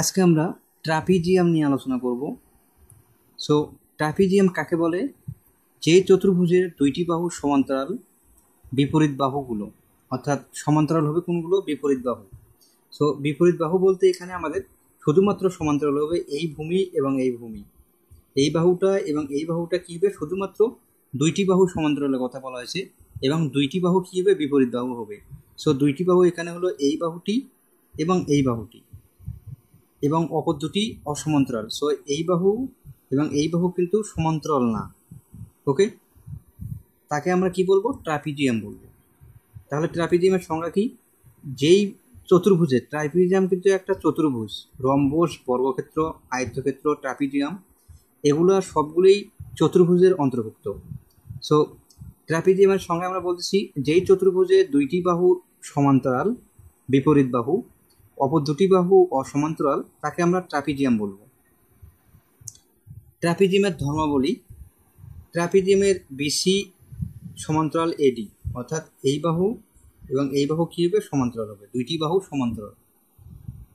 আজকে আমরা ট্রাপিজিয়াম নিয়ে আলোচনা করব সো ট্রাপিজিয়াম কাকে বলে যে চতুর্ভুজের দুইটি বাহু সমান্তরাল বিপরীত বাহুগুলো অর্থাৎ সমান্তরাল হবে কোনগুলো বিপরীত বাহু সো বিপরীত বাহু বলতে এখানে আমাদের শুধুমাত্র সমান্তরাল হবে এই ভূমি এবং এই ভূমি এই বাহুটা এবং এই বাহুটা কী হবে শুধুমাত্র দুইটি বাহু সমান্তরালের কথা বলা হয়েছে এবং দুইটি বাহু কী হবে বিপরীত বাহু হবে সো দুইটি বাহু এখানে হলো এই বাহুটি এবং এই বাহুটি এবং অপর দুটি অসমান্তরাল সো এই বাহু এবং এই বাহু কিন্তু সমান্তরাল না ওকে তাকে আমরা কি বলবো ট্রাপিজিয়াম বলবো তাহলে ট্রাপিজিয়ামের সংজ্ঞা কি যেই চতুর্ভুজের ট্রাপিজিয়াম কিন্তু একটা চতুর্ভুজ রম্বস বর্গক্ষেত্র আয়ত্তক্ষেত্র ট্রাপিজিয়াম এগুলো সবগুলোই চতুর্ভুজের অন্তর্ভুক্ত সো ট্রাপিজিয়ামের সংজ্ঞা আমরা বলতেছি যেই চতুর্ভুজে দুইটি বাহু সমান্তরাল বিপরীত বাহু অপর দুটি বাহু অসমান্তরাল তাকে আমরা ট্রাপিজিয়াম বলব ট্রাপিজিয়ামের ধর্মাবলী ট্রাপিজিয়ামের বিসি সমান্তরাল এডি অর্থাৎ এই বাহু এবং এই বাহু কী হবে সমান্তরাল হবে দুইটি বাহু সমান্তরাল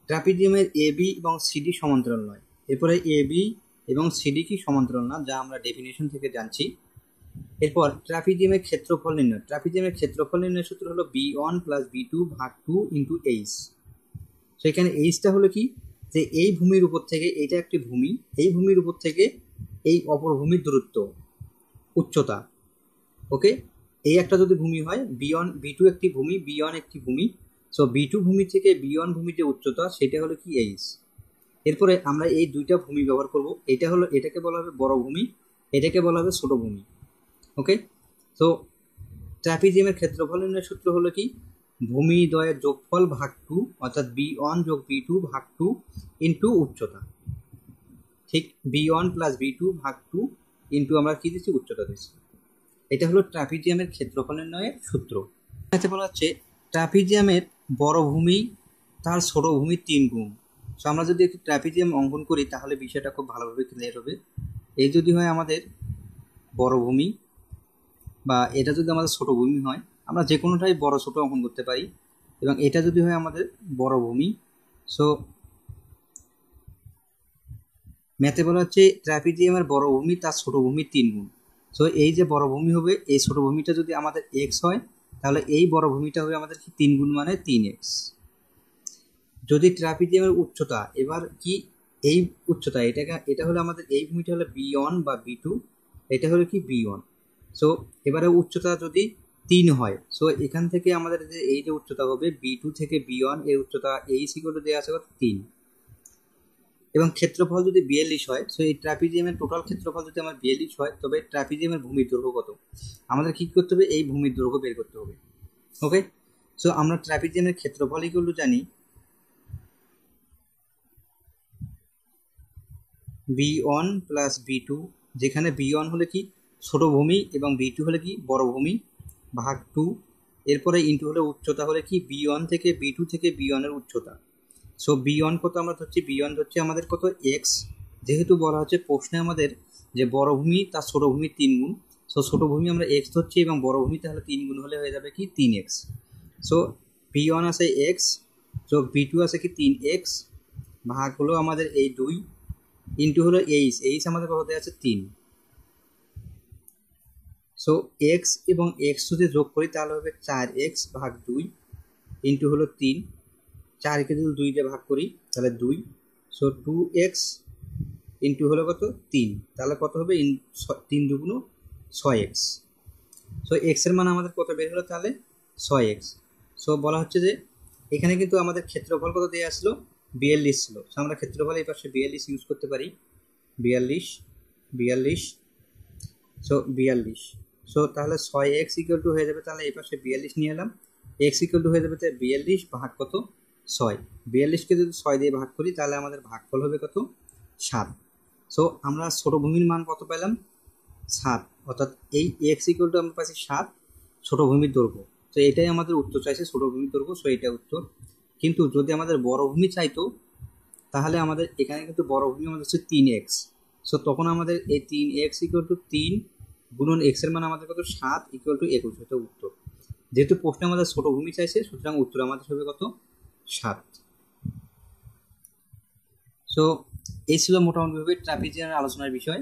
ট্রাপিজিয়ামের এ বি এবং সিডি সমান্তরাল নয় এরপরে এ বি এবং সিডি কি সমান্তরাল না যা আমরা ডেফিনেশন থেকে জানছি এরপর ট্রাপিজিয়ামের ক্ষেত্রফল নির্ণয় ট্রাপিজিয়ামের ক্ষেত্রফল নির্ণয় সূত্র হলো B one plus B two ভাগ টু ইন্টু এইচ সেখানে এইচটা হলো কি যে এই ভূমির উপর থেকে এটা একটি ভূমি এই ভূমির উপর থেকে এই অপর ভূমির দূরত্ব উচ্চতা ওকে এই একটা যদি ভূমি হয় বিয়ন বি টু একটি ভূমি বিয়ন একটি ভূমি সো বি টু ভূমি থেকে বিয়ন ভূমির যে উচ্চতা সেটা হলো কি এইচ এরপরে আমরা এই দুইটা ভূমি ব্যবহার করব এটা হলো এটাকে বলা হবে বড় ভূমি এটাকে বলা হবে ছোট ভূমি ওকে তো ট্র্যাপিজিয়ামের ক্ষেত্রফল নির্ণয় সূত্র হলো কি ভূমি দয়ের যোগফল ভাগ টু অর্থাৎ বি ওয়ান যোগ বি টু ভাগ টু ইন্টু উচ্চতা ঠিক B one plus B two ভাগ টু ইন্টু আমরা কী দিচ্ছি উচ্চতা দিচ্ছি এটা হলো ট্রাফিজিয়ামের ক্ষেত্রফল নির্ণয়ের সূত্র এতে বলা হচ্ছে ট্রাফিজিয়ামের বড় ভূমি তার ছোট ভূমি তিন গুণ সো আমরা যদি একটি ট্রাফিজিয়াম অঙ্কন করি তাহলে বিষয়টা খুব ভালোভাবে ক্লিয়ার হবে এই যদি হয় আমাদের বড় ভূমি বা এটা যদি আমাদের ছোট ভূমি হয় আমরা যে কোনোটাই বড় ছোট অঙ্কন করতে পারি এবং এটা যদি হয় আমাদের বড় ভূমি সো ম্যাথে বলা হচ্ছে ট্র্যাপিজিয়ামের বড় ভূমি তার ছোট ভূমি তিন গুণ সো এই যে বড় ভূমি হবে এই ছোট ভূমিটা যদি আমাদের এক্স হয় তাহলে এই বড় ভূমিটা হবে আমাদের কি তিন গুণ মানে তিন এক্স যদি ট্র্যাপিজিয়ামের উচ্চতা এবার কি এই উচ্চতা এটাকে এটা হলো আমাদের এই ভূমিটা হলো বি ওয়ান বা বি টু এটা হলো কি বি ওয়ান সো এবারে উচ্চতা যদি তিন হয় সো এখান থেকে আমাদের যে এই যে উচ্চতা হবে বি টু থেকে বি ওয়ান এই উচ্চতা এই সিগুলো দেওয়া আছে কত তিন এবং ক্ষেত্রফল যদি বিয়াল্লিশ হয় সো এই ট্রাপিজিয়ামের টোটাল ক্ষেত্রফল যদি আমার বিয়াল্লিশ হয় তবে ট্রাপিজিয়ামের ভূমির দৈর্ঘ্য কত আমাদের কী করতে হবে এই ভূমির দৈর্ঘ্য বের করতে হবে ওকে সো আমরা ট্রাপিজিয়ামের ক্ষেত্রফল ইকুয়াল জানি B one plus B two যেখানে বি ওয়ান হলে কি ছোট ভূমি এবং বি টু হলে কি বড় ভূমি ভাগ টু এরপরে ইন্টু হলে উচ্চতা হলে কি বি ওয়ান থেকে বি টু থেকে বি ওয়ানের উচ্চতা সো বি ওয়ান কত আমরা ধরছি বি ওয়ান ধরছি আমাদের কত এক্স যেহেতু বলা হচ্ছে প্রশ্নে আমাদের যে বড়ভূমি তার ছোটোভূমির তিন গুণ সো ছোটোভূমি আমরা এক্স ধরছি এবং বড়ভূমি তাহলে তিন গুণ হলে হয়ে যাবে কি তিন এক্স সো বি ওয়ান আছে এক্স সো বি টু আছে কি তিন এক্স ভাগ হলো আমাদের এই দুই ইন্টু হলো এইচ এইচ আমাদের কত আছে তিন সো এক্স এবং এক্স যদি যোগ করি তাহলে হবে চার এক্স ভাগ দুই ইন্টু হলো তিন চারকে যদি দুই দিয়ে ভাগ করি তাহলে দুই সো টু এক্স ইন্টু হলো কত তিন তাহলে কত হবে ইন তিন দুগুণ ছয় এক্স সো এক্সের মান আমাদের কত বের হলো তাহলে ছয় এক্স সো বলা হচ্ছে যে এখানে কিন্তু আমাদের ক্ষেত্রফল কত দেওয়া আসলো বিয়াল্লিশ ছিল সো আমরা ক্ষেত্রফল এই পাশে বিয়াল্লিশ ইউজ করতে পারি বিয়াল্লিশ বিয়াল্লিশ সো বিয়াল্লিশ সো তাহলে ছয় এক্স ইকুয়াল টু হয়ে যাবে তাহলে এই পাশে বিয়াল্লিশ নিয়ে এলাম এক্স ইকুয়াল টু হয়ে যাবে তাহলে বিয়াল্লিশ ভাগ কত ছয় বিয়াল্লিশকে যদি ছয় দিয়ে ভাগ করি তাহলে আমাদের ভাগফল হবে কত সাত সো আমরা ছোট ভূমির মান কত পেলাম সাত অর্থাৎ এই এক্স ইকুয়াল টু আমরা পাচ্ছি সাত ছোট ভূমির দৈর্ঘ্য তো এটাই আমাদের উত্তর চাইছে ছোট ভূমির দৈর্ঘ্য সো এটা উত্তর কিন্তু যদি আমাদের বড় ভূমি চাইতো তাহলে আমাদের এখানে কিন্তু বড় ভূমি আমাদের হচ্ছে তিন এক্স সো তখন আমাদের এই তিন এক্স ইকুয়াল টু তিন গুণন এক্স এর মান আমাদের কত সাত ইকুয়াল টু একুশ এটা উত্তর যেহেতু প্রশ্নে আমাদের ছোট ভূমি চাইছে সুতরাং উত্তর আমাদের হবে কত সাত সো এই ছিল মোটামুটিভাবে ট্রাপিজিয়ানের আলোচনার বিষয়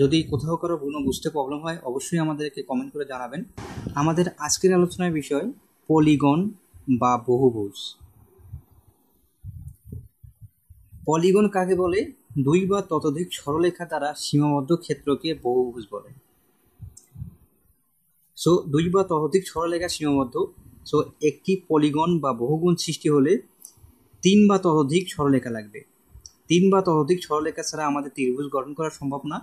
যদি কোথাও কারো কোনো বুঝতে প্রবলেম হয় অবশ্যই আমাদেরকে কমেন্ট করে জানাবেন আমাদের আজকের আলোচনার বিষয় পলিগন বা বহুভুজ পলিগন কাকে বলে দুই বা ততোধিক সরলেখা দ্বারা সীমাবদ্ধ ক্ষেত্রকে বহুভুজ বলে সো দুই বা ততোধিক সরলেখা সীমাবদ্ধ সো একটি পলিগন বা বহুগুণ সৃষ্টি হলে তিন বা ততোধিক সরলেখা লাগবে তিন বা ততোধিক সরলেখা ছাড়া আমাদের ত্রিভুজ গঠন করা সম্ভব না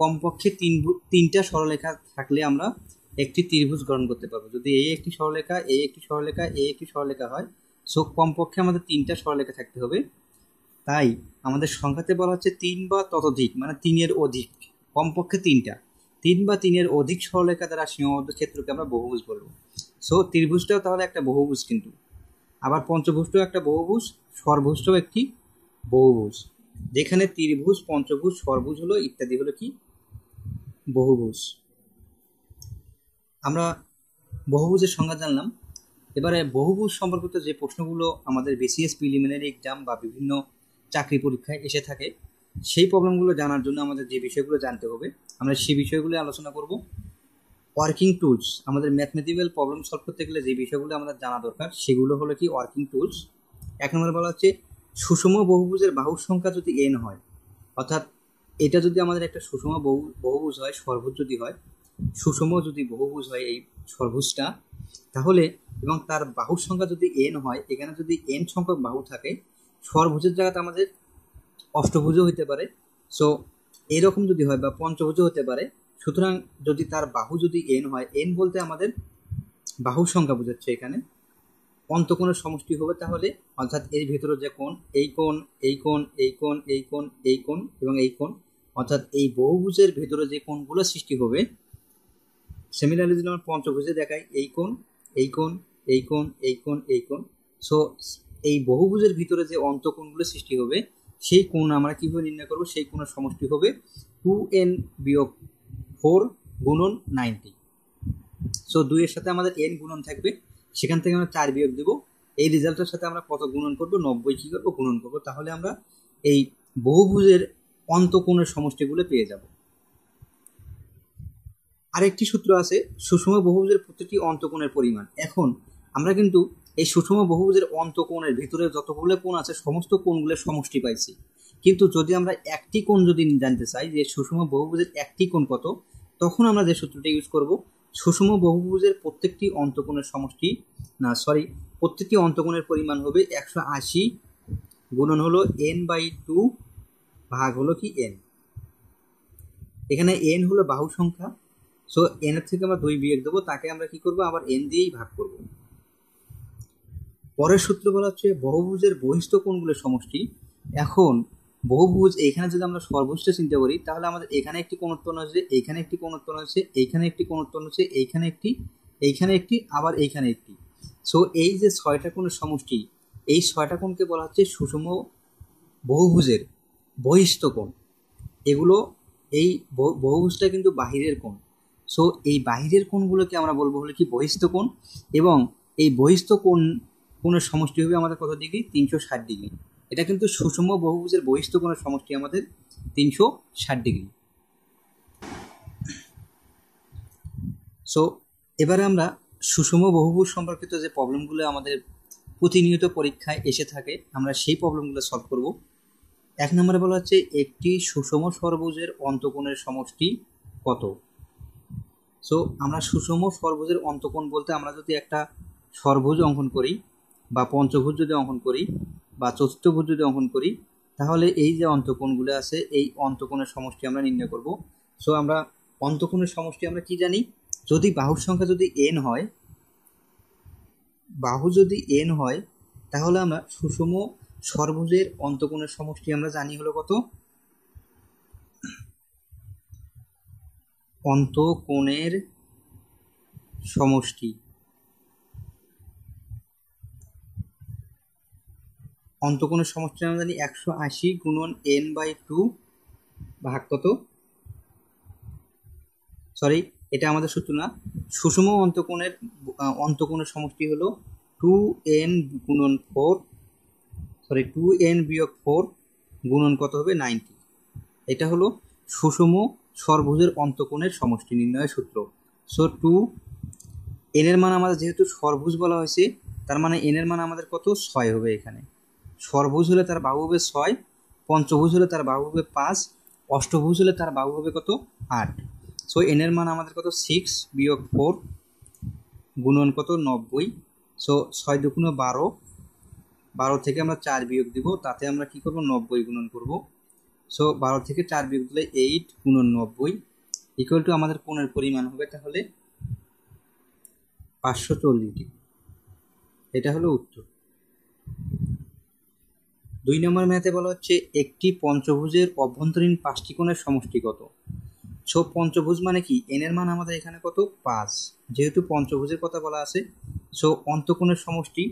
কমপক্ষে তিন তিনটা সরলেখা থাকলে আমরা একটি ত্রিভুজ গঠন করতে পারবো যদি এ একটি সরলেখা এ একটি সরলেখা এ একটি সরলেখা হয় সো কমপক্ষে আমাদের তিনটা সরলেখা থাকতে হবে তাই আমাদের সংখ্যাতে বলা হচ্ছে তিন বা ততোধিক মানে তিনের অধিক কমপক্ষে তিনটা তিন বা তিনের অধিক সরলরেখা দ্বারা সীমাবদ্ধ ক্ষেত্রকে আমরা বহুভুজ বলবো সো ত্রিভুজটাও তাহলে একটা বহুভুজ কিন্তু আবার পঞ্চভুজটাও একটা বহুভুজ সর্ভুজটাও একটি বহুভুজ যেখানে ত্রিভুজ পঞ্চভুজ সর্বভুজ হলো ইত্যাদি হলো কি বহুভুজ আমরা বহুভুজের সংজ্ঞা জানলাম এবারে বহুভুজ সম্পর্কিত যে প্রশ্নগুলো আমাদের বিসিএস প্রিলিমিনারি এক্সাম বা বিভিন্ন চাকরি পরীক্ষায় এসে থাকে সেই প্রবলেমগুলো জানার জন্য আমাদের যে বিষয়গুলো জানতে হবে আমরা সেই বিষয়গুলো আলোচনা করব ওয়ার্কিং টুলস আমাদের ম্যাথমেটিক্যাল প্রবলেম সলভ করতে গেলে যে বিষয়গুলো আমাদের জানা দরকার সেগুলো হলো কি ওয়ার্কিং টুলস এক নম্বর বলা হচ্ছে সুষম বহুভুজের বাহুর সংখ্যা যদি এন হয় অর্থাৎ এটা যদি আমাদের একটা সুষম বহু বহুভুজ হয় সর্বোচ্চ যদি হয় সুষম যদি বহুভুজ হয় এই সর্বোচ্চটা তাহলে এবং তার বাহুর সংখ্যা যদি এন হয় এখানে যদি এন সংখ্যক বাহু থাকে সরভুজের জায়গাতে আমাদের অষ্টভুজও হতে পারে সো এরকম যদি হয় বা পঞ্চভুজও হতে পারে সুতরাং যদি তার বাহু যদি এন হয় এন বলতে আমাদের বাহু সংখ্যা বোঝাচ্ছে এখানে কোনো সমষ্টি হবে তাহলে অর্থাৎ এর ভেতরে যে কোণ এই কোণ এই কোণ এই কোণ এই কোণ এই কোণ এবং এই কোণ অর্থাৎ এই বহুভুজের ভেতরে যে কোণগুলো সৃষ্টি হবে সেমিনারে যদি আমরা পঞ্চভুজে দেখাই এই কোণ এই কোণ এই কোণ এই কোণ এই কোণ সো এই বহুভুজের ভিতরে যে অন্তকোণগুলো সৃষ্টি হবে সেই কোণ আমরা কীভাবে নির্ণয় করবো সেই কোণের সমষ্টি হবে টু এন বিয়োগ ফোর গুণন নাইনটি সো দুইয়ের সাথে আমাদের এন গুণন থাকবে সেখান থেকে আমরা চার বিয়োগ দেবো এই রেজাল্টের সাথে আমরা কত গুণন করবো নব্বই কী করবো গুণন করবো তাহলে আমরা এই বহুভুজের অন্তকোণের সমষ্টিগুলো পেয়ে যাব আরেকটি সূত্র আছে সুষম বহুভুজের প্রতিটি অন্তকোণের পরিমাণ এখন আমরা কিন্তু এই সুষম বহুভুজের অন্তকোণের ভিতরে যতগুলো কোণ আছে সমস্ত কোণগুলোর সমষ্টি পাইছি কিন্তু যদি আমরা একটি কোণ যদি জানতে চাই যে সুষম বহুভুজের একটি কোণ কত তখন আমরা যে সূত্রটা ইউজ করব সুষম বহুভুজের প্রত্যেকটি অন্তকোণের সমষ্টি না সরি প্রত্যেকটি অন্তকোণের পরিমাণ হবে একশো আশি গুণন হলো এন বাই টু ভাগ হলো কি এন এখানে এন হলো বাহু সংখ্যা সো এর থেকে আমরা দুই বিয়োগ দেবো তাকে আমরা কি করব আবার এন দিয়েই ভাগ করবো পরের সূত্র বলা হচ্ছে বহুভুজের বহিষ্ঠ কোণগুলো সমষ্টি এখন বহুভুজ এখানে যদি আমরা সর্বোচ্চ চিন্তা করি তাহলে আমাদের এখানে একটি কোণ উৎপন্ন হচ্ছে এইখানে একটি কোণ উৎপন্ন হচ্ছে এইখানে একটি কোণ উৎপন্ন হচ্ছে এইখানে একটি এইখানে একটি আবার এইখানে একটি সো এই যে ছয়টা কোণের সমষ্টি এই ছয়টা কোণকে বলা হচ্ছে সুষম বহুভুজের বহিষ্ঠ কোণ এগুলো এই বহুভুজটা কিন্তু বাহিরের কোণ সো এই বাহিরের কোণগুলোকে আমরা বলবো হলে কি বহিষ্ঠ কোণ এবং এই বহিষ্ঠ কোণ কোনো সমষ্টি হবে আমাদের কত ডিগ্রি তিনশো ষাট ডিগ্রি এটা কিন্তু সুষম বহুভুজের বহিষ্ঠ কোনো সমষ্টি আমাদের তিনশো ষাট ডিগ্রি সো এবারে আমরা সুষম বহুভুজ সম্পর্কিত যে প্রবলেমগুলো আমাদের প্রতিনিয়ত পরীক্ষায় এসে থাকে আমরা সেই প্রবলেমগুলো সলভ করব এক নম্বরে বলা হচ্ছে একটি সুষম সর্বজের অন্তকোণের সমষ্টি কত সো আমরা সুষম সর্বজের অন্তকোণ বলতে আমরা যদি একটা সর্বজ অঙ্কন করি বা পঞ্চভুজ যদি অঙ্কন করি বা চতুর্থভুজ যদি অঙ্কন করি তাহলে এই যে অন্তকোণগুলো আছে এই অন্তকোণের সমষ্টি আমরা নির্ণয় করব সো আমরা অন্তকোণের সমষ্টি আমরা কি জানি যদি বাহুর সংখ্যা যদি এন হয় বাহু যদি এন হয় তাহলে আমরা সুষম সর্বজের অন্তকোণের সমষ্টি আমরা জানি হলো কত অন্তকোণের সমষ্টি অন্তকোণ সমষ্টি আমরা জানি একশো আশি গুণন এন বাই টু ভাগ কত সরি এটা আমাদের সূত্র না সুষম অন্তকোণের অন্তকোণের সমষ্টি হলো টু এন গুণন ফোর সরি টু এন বিয়োগ ফোর গুণন কত হবে নাইনটি এটা হলো সুষম সর্বভুজের অন্তকোণের সমষ্টি নির্ণয়ের সূত্র সো টু এনের মান আমাদের যেহেতু সর্বভুজ বলা হয়েছে তার মানে এনের মান আমাদের কত ছয় হবে এখানে সর্বভুজ হলে তার বাহু হবে ছয় পঞ্চভুজ হলে তার বাহু হবে পাঁচ অষ্টভুজ হলে তার বাহু হবে কত আট সো এন এর মান আমাদের কত সিক্স বিয়োগ ফোর গুণন কত নব্বই সো ছয় দুগুণো বারো বারো থেকে আমরা চার বিয়োগ দিব তাতে আমরা কি করব নব্বই গুণন করব সো বারো থেকে চার বিয়োগ দিলে এইট গুণন নব্বই ইকুয়াল টু আমাদের কোণের পরিমাণ হবে তাহলে পাঁচশো চল্লিশ ডিগ্রি এটা হলো উত্তর দুই নম্বর ম্যাথে বলা হচ্ছে একটি পঞ্চভুজের অভ্যন্তরীণ পাঁচটি কোণের সমষ্টি কত সো পঞ্চভুজ মানে কি এন এর মান আমাদের এখানে কত পাঁচ যেহেতু পঞ্চভুজের কথা বলা আছে সো অন্তকোণের সমষ্টি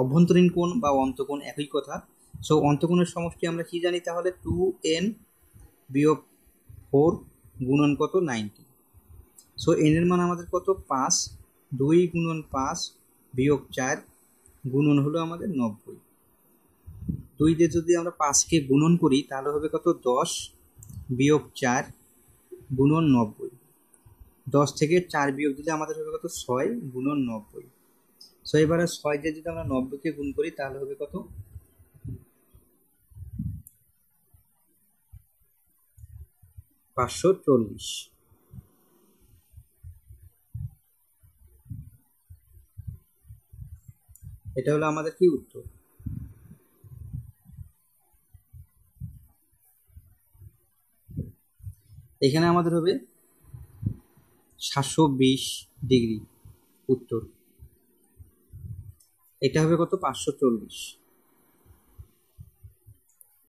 অভ্যন্তরীণ কোণ বা অন্তকোণ একই কথা সো অন্তকোণের সমষ্টি আমরা কি জানি তাহলে টু এন বিয়োগ ফোর গুণন কত নাইনটি সো এন এর মান আমাদের কত পাঁচ দুই গুণন পাঁচ বিয়োগ চার গুণন হলো আমাদের নব্বই দুই দিয়ে যদি আমরা পাঁচকে গুণন করি তাহলে হবে কত দশ বিয়োগ চার গুণন নব্বই দশ থেকে চার বিয়োগ দিলে আমাদের হবে কত ছয় গুণন নব্বই সো এবারে ছয় দিয়ে যদি আমরা নব্বইকে গুণ করি তাহলে হবে কত পাঁচশো চল্লিশ এটা হলো আমাদের কি উত্তর এখানে আমাদের হবে সাতশো বিশ ডিগ্রি উত্তর এটা হবে কত পাঁচশো চল্লিশ